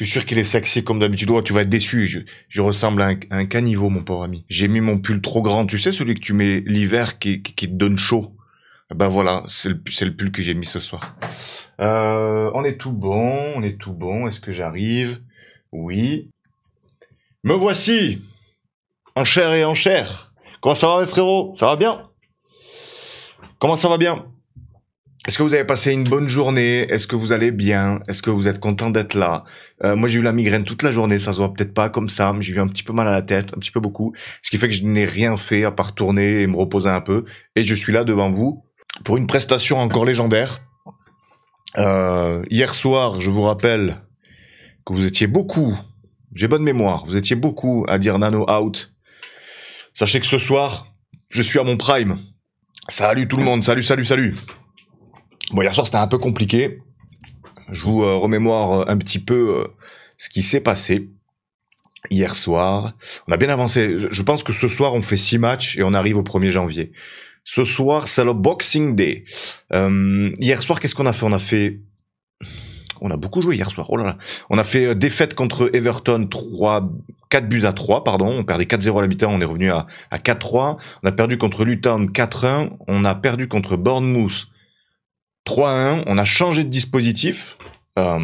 Je suis sûr qu'il est sexy comme d'habitude. Oh, tu vas être déçu. Je, ressemble à un, caniveau, mon pauvre ami. J'ai mis mon pull trop grand. Tu sais, celui que tu mets l'hiver qui, te donne chaud. Ah ben voilà, c'est le, pull que j'ai mis ce soir. Euh, on est tout bon, on est tout bon. Est-ce que j'arrive Oui. Me voici En chair et en chair. Comment ça va mes frérots Ça va bien Comment ça va bien est-ce que vous avez passé une bonne journée Est-ce que vous allez bien Est-ce que vous êtes content d'être là euh, Moi, j'ai eu la migraine toute la journée, ça se voit peut-être pas comme ça, mais j'ai eu un petit peu mal à la tête, un petit peu beaucoup, ce qui fait que je n'ai rien fait à part tourner et me reposer un peu. Et je suis là devant vous pour une prestation encore légendaire. Euh, hier soir, je vous rappelle que vous étiez beaucoup, j'ai bonne mémoire, vous étiez beaucoup à dire Nano out. Sachez que ce soir, je suis à mon prime. Salut tout le monde, salut, salut, salut. Bon, hier soir, c'était un peu compliqué. Je vous euh, remémore euh, un petit peu euh, ce qui s'est passé hier soir. On a bien avancé. Je pense que ce soir, on fait six matchs et on arrive au 1er janvier. Ce soir, c'est le Boxing Day. hier soir, qu'est-ce qu'on a fait On a fait... On a beaucoup joué hier soir. Oh là là. On a fait défaite contre Everton 3 4 buts à 3, pardon. On perdait 4-0 à mi-temps. on est revenu à, à 4-3. On a perdu contre Luton 4-1. On a perdu contre Bournemouth 3 1, on a changé de dispositif euh,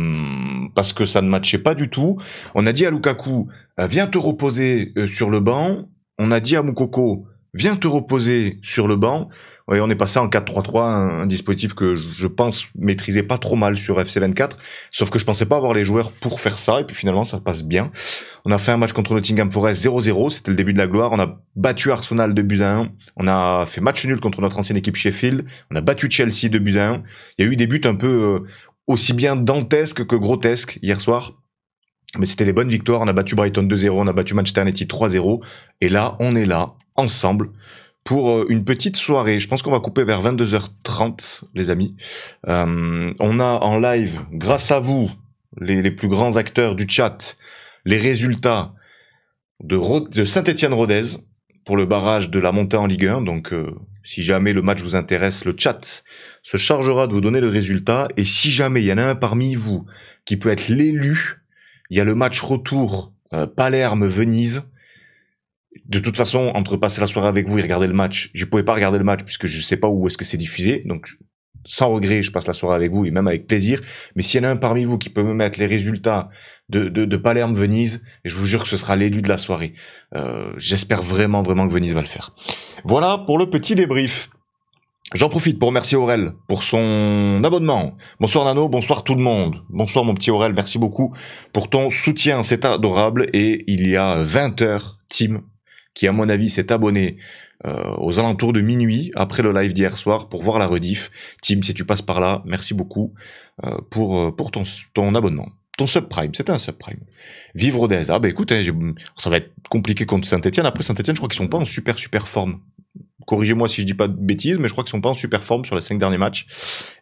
parce que ça ne matchait pas du tout. On a dit à Lukaku, euh, viens te reposer euh, sur le banc. On a dit à Moukoko, viens te reposer sur le banc. oui on est passé en 4-3-3, un, dispositif que je pense maîtriser pas trop mal sur fc 4 Sauf que je pensais pas avoir les joueurs pour faire ça. Et puis finalement, ça passe bien. On a fait un match contre Nottingham Forest 0-0. C'était le début de la gloire. On a battu Arsenal de buts à 1. On a fait match nul contre notre ancienne équipe Sheffield. On a battu Chelsea de buts à 1. Il y a eu des buts un peu euh, aussi bien dantesques que grotesques hier soir mais c'était les bonnes victoires. On a battu Brighton 2-0, on a battu Manchester United 3-0. Et là, on est là, ensemble, pour euh, une petite soirée. Je pense qu'on va couper vers 22h30, les amis. Euh, on a en live, grâce à vous, les, plus grands acteurs du chat, les résultats de, saint etienne rodez pour le barrage de la montée en Ligue 1. Donc, euh, si jamais le match vous intéresse, le chat se chargera de vous donner le résultat. Et si jamais il y en a un parmi vous qui peut être l'élu il y a le match retour euh, Palerme-Venise. De toute façon, entre passer la soirée avec vous et regarder le match, je pouvais pas regarder le match puisque je sais pas où est-ce que c'est diffusé. Donc, sans regret, je passe la soirée avec vous et même avec plaisir. Mais s'il y en a un parmi vous qui peut me mettre les résultats de, de, de Palerme-Venise, je vous jure que ce sera l'élu de la soirée. Euh, j'espère vraiment, vraiment que Venise va le faire. Voilà pour le petit débrief. J'en profite pour remercier Aurel pour son abonnement. Bonsoir Nano, bonsoir tout le monde. Bonsoir mon petit Aurel, merci beaucoup pour ton soutien, c'est adorable. Et il y a 20 h Tim, qui à mon avis s'est abonné euh, aux alentours de minuit après le live d'hier soir pour voir la rediff. Tim, si tu passes par là, merci beaucoup euh, pour, euh, pour ton, ton abonnement ton subprime, c'était un subprime. Vivre Rodez, ah bah écoute, hein, ça va être compliqué contre Saint-Etienne. Après Saint-Etienne, je crois qu'ils sont pas en super super forme corrigez-moi si je dis pas de bêtises, mais je crois qu'ils sont pas en super forme sur les cinq derniers matchs.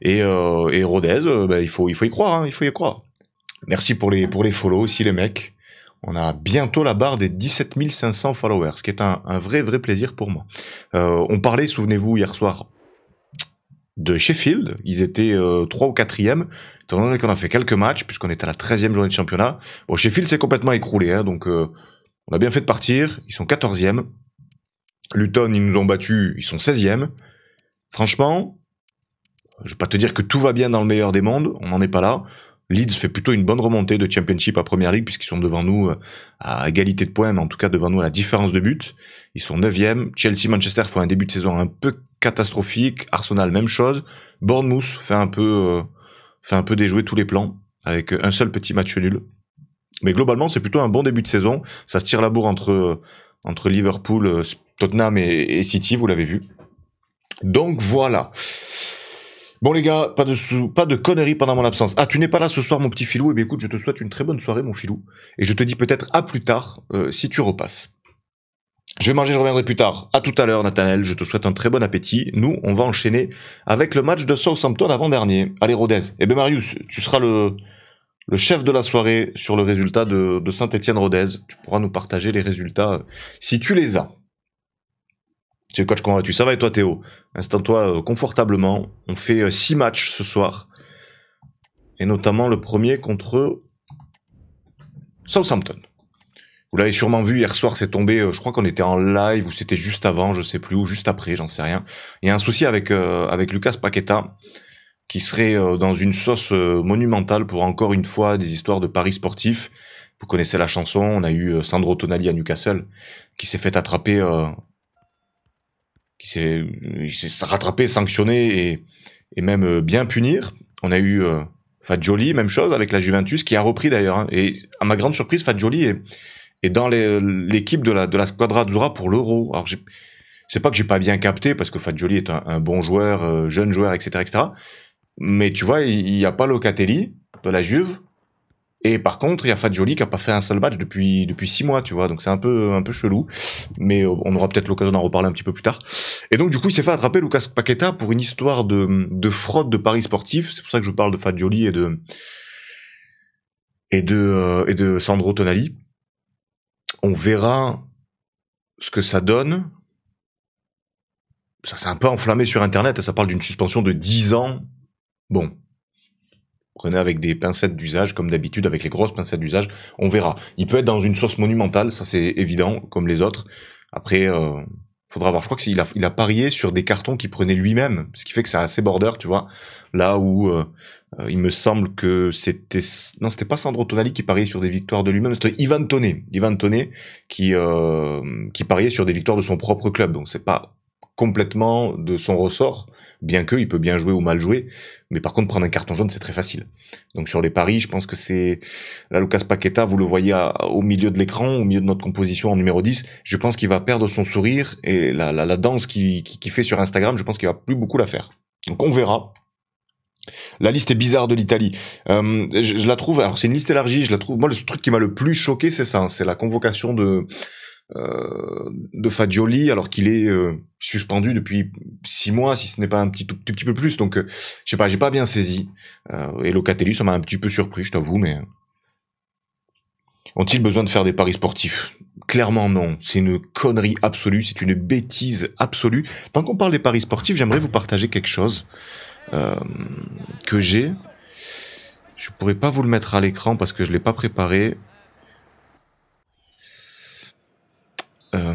Et, euh, et Rodez, euh, bah, il, faut, il faut y croire, hein, il faut y croire. Merci pour les, pour les follow aussi, les mecs. On a bientôt la barre des 17 500 followers, ce qui est un, vrai, vrai plaisir pour moi. Euh, on parlait, souvenez-vous, hier soir de Sheffield. Ils étaient 3 ou 4e, étant donné qu'on a fait quelques matchs, puisqu'on est à la 13e journée de championnat. Bon, Sheffield s'est complètement écroulé, hein, donc on a bien fait de partir. Ils sont 14e. Luton, ils nous ont battus, ils sont 16e. Franchement, je vais pas te dire que tout va bien dans le meilleur des mondes, on n'en est pas là. Leeds fait plutôt une bonne remontée de Championship à Première League puisqu'ils sont devant nous euh, à égalité de points, mais en tout cas devant nous à la différence de but. Ils sont 9e. Chelsea, Manchester font un début de saison un peu catastrophique. Arsenal, même chose. Bournemouth fait un peu, euh, fait un peu déjouer tous les plans avec un seul petit match nul. Mais globalement, c'est plutôt un bon début de saison. Ça se tire la bourre entre, euh, entre Liverpool, Tottenham et, City, vous l'avez vu. Donc voilà. Bon les gars, pas de, pas de conneries pendant mon absence. Ah, tu n'es pas là ce soir mon petit filou. Eh bien écoute, je te souhaite une très bonne soirée mon filou. Et je te dis peut-être à plus tard euh, si tu repasses. Je vais manger, je reviendrai plus tard. À tout à l'heure Nathanaël, je te souhaite un très bon appétit. Nous, on va enchaîner avec le match de Southampton avant-dernier. Allez Rodez. Eh bien Marius, tu seras le, chef de la soirée sur le résultat de, Saint-Étienne-Rodez. Tu pourras nous partager les résultats euh, si tu les as. C'est coach vas-tu Ça va et toi, Théo Installe-toi euh, confortablement. On fait euh, six matchs ce soir. Et notamment le premier contre Southampton. Vous l'avez sûrement vu hier soir, c'est tombé. Euh, je crois qu'on était en live ou c'était juste avant, je sais plus, ou juste après, j'en sais rien. Il y a un souci avec, avec Lucas Paqueta qui serait dans une sauce monumentale pour encore une fois des histoires de paris sportifs. Vous connaissez la chanson, on a eu Sandro Tonali à Newcastle, qui s'est fait attraper qui s'est rattrapé, sanctionné et, même euh, bien punir. On a eu euh, Fatjoli, Fadjoli, même chose avec la Juventus, qui a repris d'ailleurs. Hein. Et à ma grande surprise, Fadjoli est, est dans l'équipe de la, de Squadra Dura pour l'Euro. Alors c'est pas que j'ai pas bien capté, parce que Fadjoli est un, bon joueur, euh, jeune joueur, etc., etc. Mais tu vois, il n'y a pas Locatelli de la Juve, et par contre, il y a Fadjoli qui a pas fait un seul match depuis depuis six mois, tu vois. Donc c'est un peu un peu chelou, mais euh, on aura peut-être l'occasion d'en reparler un petit peu plus tard. Et donc du coup, il s'est fait attraper Lucas Paqueta pour une histoire de de fraude de paris Sportif, C'est pour ça que je parle de Fadjoli et de et de euh, et de Sandro Tonali. On verra ce que ça donne. Ça s'est un peu enflammé sur internet, ça parle d'une suspension de 10 ans. Bon, Prenez avec des pincettes d'usage, comme d'habitude, avec les grosses pincettes d'usage, on verra. Il peut être dans une sauce monumentale, ça c'est évident, comme les autres. Après, euh, faudra voir. Je crois qu'il a, il a parié sur des cartons qu'il prenait lui-même, ce qui fait que c'est assez border, tu vois. Là où euh, euh, il me semble que c'était non, c'était pas Sandro Tonali qui pariait sur des victoires de lui-même, c'était Ivan Toné. Ivan Toné, qui euh, qui pariait sur des victoires de son propre club. Donc c'est pas complètement de son ressort, bien qu'il peut bien jouer ou mal jouer. Mais par contre, prendre un carton jaune, c'est très facile. Donc sur les paris, je pense que c'est... Là, Lucas Paqueta, vous le voyez au milieu de l'écran, au milieu de notre composition en numéro 10, je pense qu'il va perdre son sourire et la, danse qu'il qui, fait sur Instagram, je pense qu'il va plus beaucoup la faire. Donc on verra. La liste est bizarre de l'Italie. Euh, je, je, la trouve, alors c'est une liste élargie, je la trouve. Moi, le truc qui m'a le plus choqué, c'est ça, hein, c'est la convocation de, euh, de Fagioli, alors qu'il est euh, suspendu depuis six mois, si ce n'est pas un petit tout, petit peu plus. Donc, euh, je sais pas, j'ai pas bien saisi. et Locatelli, ça m'a un petit peu surpris, je t'avoue, mais ont-ils besoin de faire des paris sportifs Clairement non, c'est une connerie absolue, c'est une bêtise absolue. Tant qu'on parle des paris sportifs, j'aimerais vous partager quelque chose que j'ai. Je pourrais pas vous le mettre à l'écran parce que je l'ai pas préparé. Euh,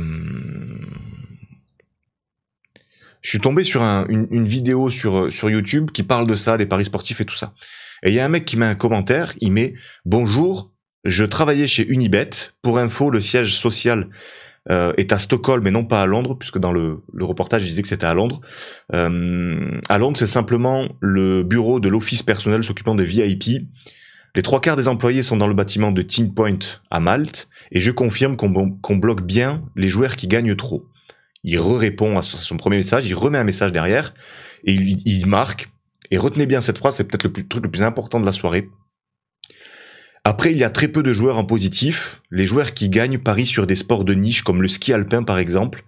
je suis tombé sur une, vidéo sur, euh, sur YouTube qui parle de ça, des paris sportifs et tout ça. Et il y a un mec qui met un commentaire, il met Bonjour, je travaillais chez Unibet. Pour info, le siège social euh, est à Stockholm et non pas à Londres, puisque dans le, reportage, il disait que c'était à Londres. à Londres, c'est simplement le bureau de l'office personnel s'occupant des VIP. Les trois quarts des employés sont dans le bâtiment de Tinpoint Point à Malte. Et je confirme qu'on bloque bien les joueurs qui gagnent trop. Il répond à son premier message, il remet un message derrière, et il, marque. Et retenez bien cette phrase, c'est peut-être le truc le plus important de la soirée. Après, il y a très peu de joueurs en positif. Les joueurs qui gagnent parient sur des sports de niche comme le ski alpin par exemple,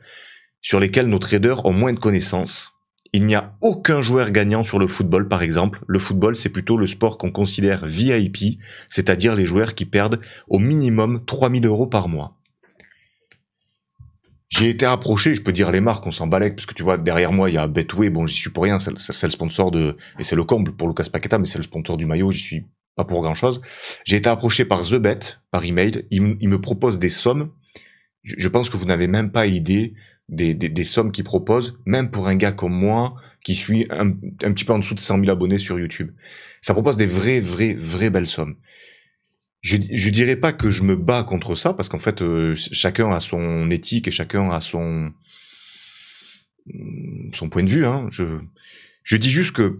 sur lesquels nos traders ont moins de connaissances. Il n'y a aucun joueur gagnant sur le football, par exemple. Le football, c'est plutôt le sport qu'on considère VIP, c'est-à-dire les joueurs qui perdent au minimum 3000 euros par mois. J'ai été approché, je peux dire les marques, on s'en parce que tu vois, derrière moi, il y a Betway, bon, j'y suis pour rien, c'est le sponsor de, et c'est le comble pour Lucas Paqueta, mais c'est le sponsor du maillot, j'y suis pas pour grand chose. J'ai été approché par The Bet, par email, il, me propose des sommes, je pense que vous n'avez même pas idée des, des, sommes qu'ils proposent, même pour un gars comme moi qui suis un, un, petit peu en dessous de 100 000 abonnés sur YouTube. Ça propose des vraies, vraies, vraies belles sommes. Je, je dirais pas que je me bats contre ça parce qu'en fait, euh, chacun a son éthique et chacun a son son point de vue. Hein. Je je dis juste que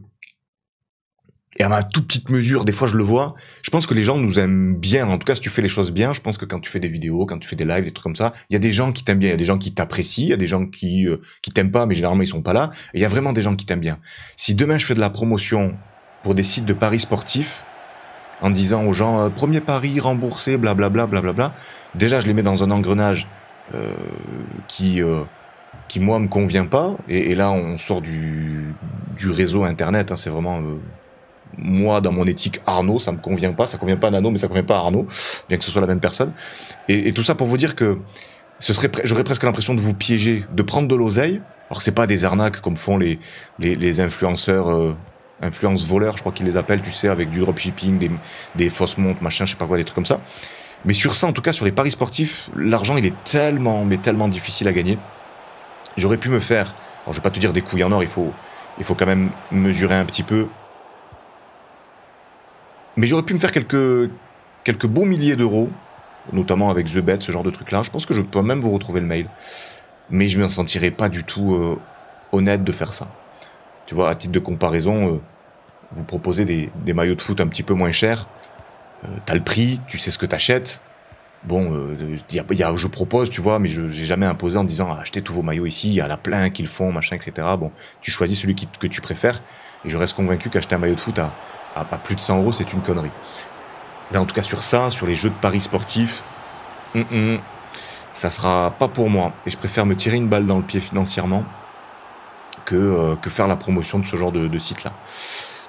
et à ma toute petite mesure, des fois je le vois, je pense que les gens nous aiment bien. En tout cas, si tu fais les choses bien, je pense que quand tu fais des vidéos, quand tu fais des lives, des trucs comme ça, il y a des gens qui t'aiment bien, il y a des gens qui t'apprécient, il y a des gens qui euh, qui t'aiment pas, mais généralement ils sont pas là. Et il y a vraiment des gens qui t'aiment bien. Si demain je fais de la promotion pour des sites de paris sportifs, en disant aux gens euh, premier pari remboursé, blablabla, blablabla, déjà je les mets dans un engrenage euh, qui qui moi me convient pas. Et, là on sort du du réseau internet. Hein. C'est vraiment moi, dans mon éthique Arnaud, ça me convient pas, ça convient pas à Nano, mais ça convient pas à Arnaud, bien que ce soit la même personne. Et, tout ça pour vous dire que ce serait, j'aurais presque l'impression de vous piéger, de prendre de l'oseille. Alors c'est pas des arnaques comme font les, les, influenceurs, euh, influence voleurs, je crois qu'ils les appellent, tu sais, avec du dropshipping, des, des fausses montres, machin, je sais pas quoi, des trucs comme ça. Mais sur ça, en tout cas, sur les paris sportifs, l'argent, il est tellement, mais tellement difficile à gagner. J'aurais pu me faire, alors je vais pas te dire des couilles en or, il faut, il faut quand même mesurer un petit peu mais j'aurais pu me faire quelques, quelques bons milliers d'euros, notamment avec The Bet, ce genre de truc-là. Je pense que je peux même vous retrouver le mail. Mais je ne me sentirais pas du tout euh, honnête de faire ça. Tu vois, à titre de comparaison, euh, vous proposez des, maillots de foot un petit peu moins chers. tu euh, t'as le prix, tu sais ce que t'achètes. Bon, y a, je propose, tu vois, mais je n'ai jamais imposé en disant ah, achetez tous vos maillots ici, il y a la plein qu'ils font, machin, etc. Bon, tu choisis celui qui, que tu préfères. Et je reste convaincu qu'acheter un maillot de foot à, à, plus de 100 euros, c'est une connerie. Mais en tout cas, sur ça, sur les jeux de paris sportifs, hum, hum, hum, ça sera pas pour moi. Et je préfère me tirer une balle dans le pied financièrement que, euh, que faire la promotion de ce genre de, site-là.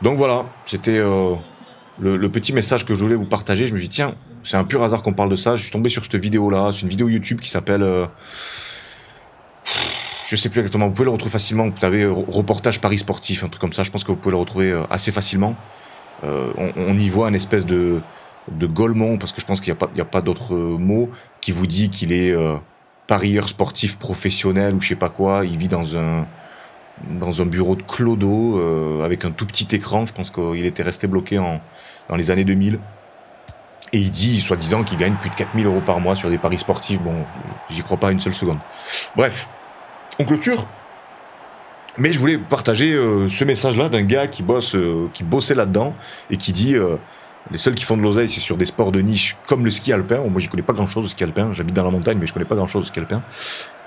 Donc voilà, c'était euh, le, petit message que je voulais vous partager. Je me dis, tiens, c'est un pur hasard qu'on parle de ça. Je suis tombé sur cette vidéo-là. C'est une vidéo YouTube qui s'appelle. je euh, je sais plus exactement, vous pouvez le retrouver facilement. Vous avez reportage Paris sportif, un truc comme ça. Je pense que vous pouvez le retrouver assez facilement. Euh, on, y voit un espèce de, de parce que je pense qu'il n'y a pas, pas d'autre euh, mot, qui vous dit qu'il est euh, parieur sportif professionnel ou je sais pas quoi. Il vit dans un, dans un bureau de clodo avec un tout petit écran. Je pense qu'il était resté bloqué en, dans les années 2000. Et il dit, soi-disant, qu'il gagne plus de 4000 euros par mois sur des paris sportifs. Bon, j'y crois pas une seule seconde. Bref, on clôture mais je voulais partager euh, ce message-là d'un gars qui bosse, euh, qui bossait là-dedans et qui dit euh, les seuls qui font de l'oseille, c'est sur des sports de niche comme le ski alpin. Moi, j'y connais pas grand-chose au ski alpin. J'habite dans la montagne, mais je connais pas grand-chose au ski alpin.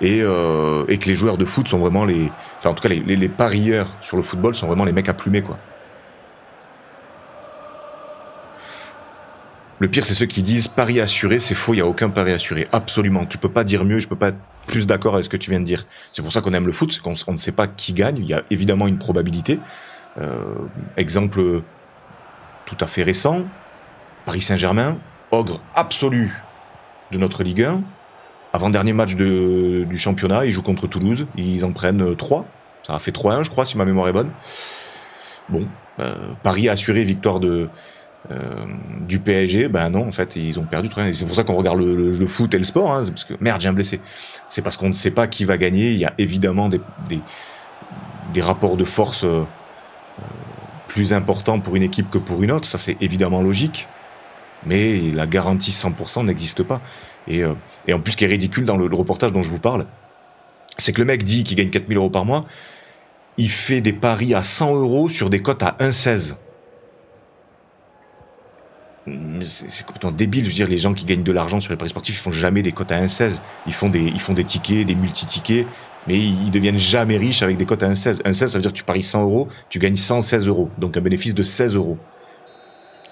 Et, et que les joueurs de foot sont vraiment les, enfin en tout cas les parieurs sur le football sont vraiment les mecs à plumer quoi. Le pire, c'est ceux qui disent Paris assuré, c'est faux, il n'y a aucun Paris assuré. Absolument. Tu peux pas dire mieux, je peux pas être plus d'accord avec ce que tu viens de dire. C'est pour ça qu'on aime le foot, c'est qu'on ne sait pas qui gagne. Il y a évidemment une probabilité. Euh, exemple tout à fait récent, Paris Saint-Germain, ogre absolu de notre Ligue 1. Avant-dernier match du championnat, ils jouent contre Toulouse, ils en prennent 3. Ça a fait 3-1, je crois, si ma mémoire est bonne. Bon, euh, Paris assuré victoire de, euh, du PSG, ben bah non, en fait, ils ont perdu. C'est pour ça qu'on regarde le, foot et le sport, hein, parce que merde, j'ai un blessé. C'est parce qu'on ne sait pas qui va gagner. Il y a évidemment des, des, rapports de force euh, euh, plus importants pour une équipe que pour une autre. Ça, c'est évidemment logique, mais la garantie 100% n'existe pas. Et, en plus, ce qui est ridicule dans le, reportage dont je vous parle, c'est que le mec dit qu'il gagne 4000 euros par mois. Il fait des paris à 100 euros sur des cotes à 1,16 c'est complètement débile. Je veux dire, les gens qui gagnent de l'argent sur les paris sportifs, ils font jamais des cotes à 1,16. Ils font des, ils font des tickets, des multi-tickets, mais ils, deviennent jamais riches avec des cotes à 1,16. 1,16, ça veut dire que tu paries 100 euros, tu gagnes 116 euros, donc un bénéfice de 16 euros.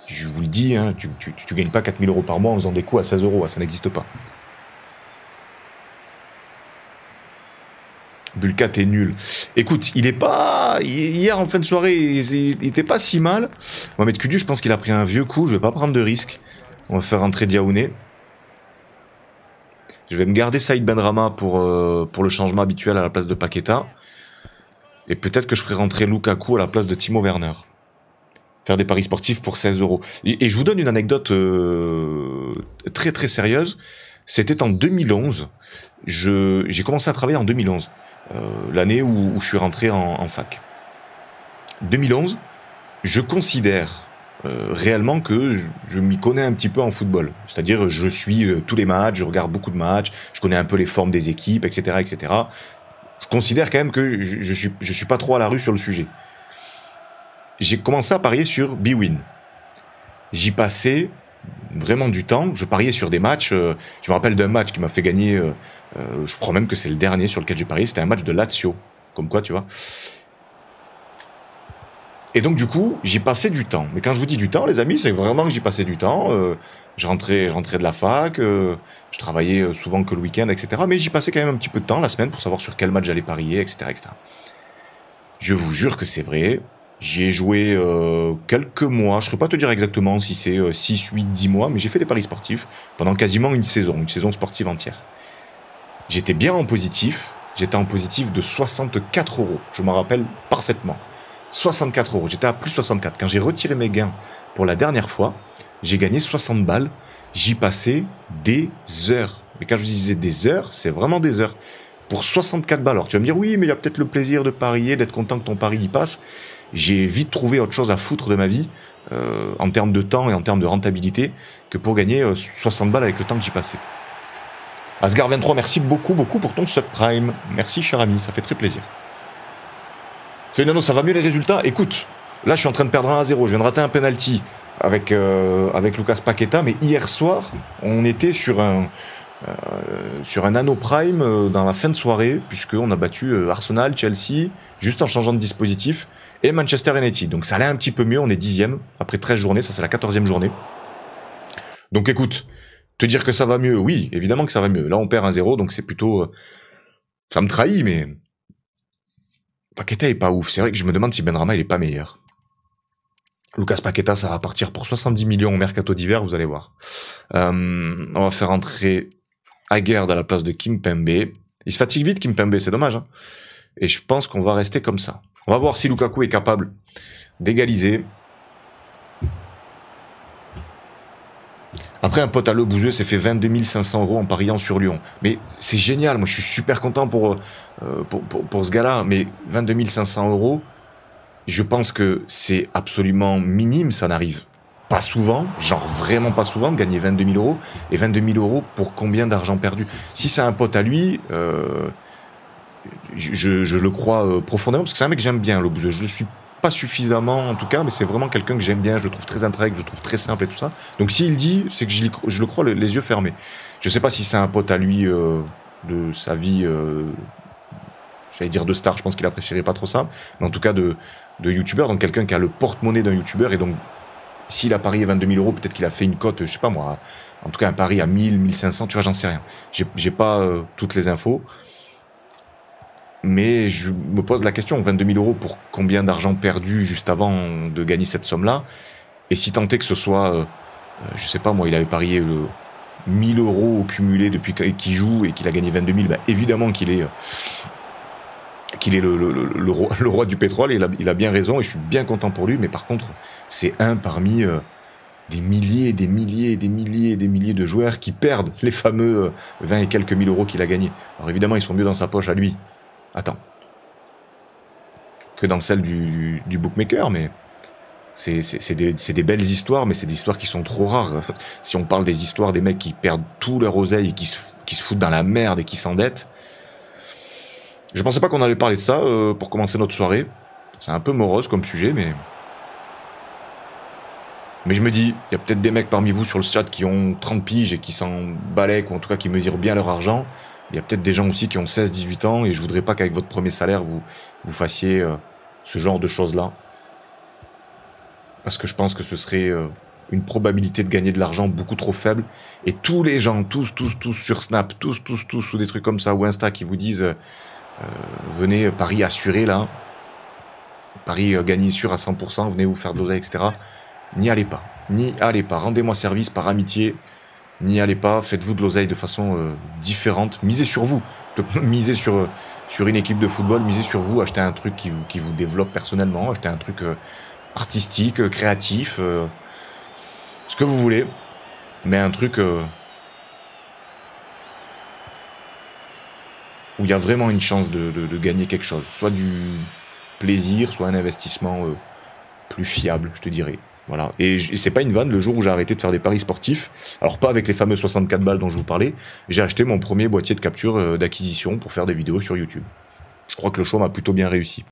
Je vous le dis, hein, tu, tu, gagnes pas 4000 euros par mois en faisant des coûts à 16 euros, hein, ça n'existe pas. Bulcat est nul. Écoute, il est pas. Hier, en fin de soirée, il était pas si mal. Mohamed Kudu, je pense qu'il a pris un vieux coup. Je vais pas prendre de risque. On va faire rentrer Diaouné. Je vais me garder Saïd Benrama pour, euh, pour le changement habituel à la place de Paqueta. Et peut-être que je ferai rentrer Lukaku à la place de Timo Werner. Faire des paris sportifs pour 16 euros. Et, je vous donne une anecdote euh, très très sérieuse. C'était en 2011. J'ai commencé à travailler en 2011. Euh, l'année où, je suis rentré en, fac. 2011, je considère euh, réellement que je, m'y connais un petit peu en football. C'est-à-dire, je suis euh, tous les matchs, je regarde beaucoup de matchs, je connais un peu les formes des équipes, etc. etc. Je considère quand même que je ne suis, je suis, pas trop à la rue sur le sujet. J'ai commencé à parier sur Win. J'y passais vraiment du temps. Je pariais sur des matchs. Euh, je me rappelle d'un match qui m'a fait gagner. Euh, euh, je crois même que c'est le dernier sur lequel j'ai parié. C'était un match de Lazio. Comme quoi, tu vois. Et donc, du coup, j'y passais du temps. Mais quand je vous dis du temps, les amis, c'est vraiment que j'y passais du temps. je, rentrais, de la fac. je travaillais souvent que le week-end, etc. Mais j'y passais quand même un petit peu de temps la semaine pour savoir sur quel match j'allais parier, etc. etc. Je vous jure que c'est vrai, j'ai ai joué euh, quelques mois, je ne peux pas te dire exactement si c'est 6, 8, 10 mois, mais j'ai fait des paris sportifs pendant quasiment une saison, une saison sportive entière. J'étais bien en positif, j'étais en positif de 64 euros, je m'en rappelle parfaitement. 64 euros, j'étais à plus 64. Quand j'ai retiré mes gains pour la dernière fois, j'ai gagné 60 balles, j'y passais des heures. Mais quand je disais des heures, c'est vraiment des heures. Pour 64 balles. Alors tu vas me dire, oui, mais il y a peut-être le plaisir de parier, d'être content que ton pari y passe j'ai vite trouvé autre chose à foutre de ma vie euh, en termes de temps et en termes de rentabilité que pour gagner 60 euh, balles avec le temps que j'ai passé. Asgard23, merci beaucoup, beaucoup pour ton subprime. Merci, cher ami, ça fait très plaisir. Salut Nano, ça va mieux les résultats Écoute, là je suis en train de perdre 1 à 0, je viens de rater un penalty avec, euh, avec Lucas Paqueta, mais hier soir, on était sur un, sur un Nano Prime dans la fin de soirée, puisqu'on a battu Arsenal, Chelsea, juste en changeant de dispositif et Manchester United. Donc ça allait un petit peu mieux, on est dixième après 13 journées, ça c'est la 14e journée. Donc écoute, te dire que ça va mieux, oui, évidemment que ça va mieux. Là on perd un 0 donc c'est plutôt... Euh, ça me trahit, mais... Paqueta est pas ouf, c'est vrai que je me demande si Benrama il est pas meilleur. Lucas Paqueta, ça va partir pour 70 millions au mercato d'hiver, vous allez voir. Euh, on va faire entrer Aguerre à la place de Kim Pembe. Il se fatigue vite, Pembe, c'est dommage. Hein. Et je pense qu'on va rester comme ça. On va voir si Lukaku est capable d'égaliser. Après, un pote à Le Bouzeux s'est fait 22 500 euros en pariant sur Lyon. Mais c'est génial, moi je suis super content pour, euh, pour, ce gars-là. Mais 22 500 euros, je pense que c'est absolument minime, ça n'arrive pas souvent, genre vraiment pas souvent, de gagner 22 000 euros. Et 22 000 euros pour combien d'argent perdu Si c'est un pote à lui, euh, je, le crois euh, profondément parce que c'est un mec que j'aime bien. Je le suis pas suffisamment en tout cas, mais c'est vraiment quelqu'un que j'aime bien. Je le trouve très intrigue, je le trouve très simple et tout ça. Donc s'il dit, c'est que je, le crois les, yeux fermés. Je sais pas si c'est un pote à lui euh, de sa vie, euh, j'allais dire de star. Je pense qu'il apprécierait pas trop ça, mais en tout cas de de youtubeur, donc quelqu'un qui a le porte-monnaie d'un youtubeur et donc s'il a parié 22 000 euros, peut-être qu'il a fait une cote, je sais pas moi, en tout cas un pari à 1000, 1500, tu vois, j'en sais rien. J'ai pas toutes les infos. Mais je me pose la question, 22 000 euros pour combien d'argent perdu juste avant de gagner cette somme-là Et si tant est que ce soit, euh, euh, je sais pas moi, il avait parié 1 1000 euros cumulés depuis qu'il joue et qu'il a gagné 22 000, bah évidemment qu'il est, euh, qu'il est le, roi, du pétrole et il a, il a, bien raison et je suis bien content pour lui. Mais par contre, c'est un parmi des milliers, et des milliers, et des milliers, et des milliers de joueurs qui perdent les fameux 20 et quelques mille euros qu'il a gagnés. Alors évidemment, ils sont mieux dans sa poche à lui. Attends. Que dans celle du, bookmaker, mais c'est, des, belles histoires, mais c'est des histoires qui sont trop rares. si on parle des histoires des mecs qui perdent tout leur oseille et qui se, foutent dans la merde et qui s'endettent, je pensais pas qu'on allait parler de ça euh, pour commencer notre soirée. C'est un peu morose comme sujet, mais. Mais je me dis, il y a peut-être des mecs parmi vous sur le chat qui ont 30 piges et qui s'en balèquent, ou en tout cas qui mesurent bien leur argent. Il y a peut-être des gens aussi qui ont 16-18 ans et je voudrais pas qu'avec votre premier salaire, vous, vous fassiez euh, ce genre de choses-là. Parce que je pense que ce serait euh, une probabilité de gagner de l'argent beaucoup trop faible. Et tous les gens, tous, tous, tous sur Snap, tous, tous, tous, ou des trucs comme ça, ou Insta qui vous disent euh, venez Paris assuré là, Paris gagné sûr à 100%, venez vous faire doser, etc. N'y allez pas, n'y allez pas. Rendez-moi service par amitié n'y allez pas, faites-vous de l'oseille de façon euh, différente, misez sur vous, misez sur, euh, sur une équipe de football, misez sur vous, achetez un truc qui vous, développe personnellement, achetez un truc euh, artistique, créatif, ce que vous voulez, mais un truc où il y a vraiment une chance de, de, gagner quelque chose, soit du plaisir, soit un investissement plus fiable, je te dirais. Voilà. Et c'est pas une vanne, le jour où j'ai arrêté de faire des paris sportifs, alors pas avec les fameux 64 balles dont je vous parlais, j'ai acheté mon premier boîtier de capture euh, d'acquisition pour faire des vidéos sur YouTube. Je crois que le choix m'a plutôt bien réussi.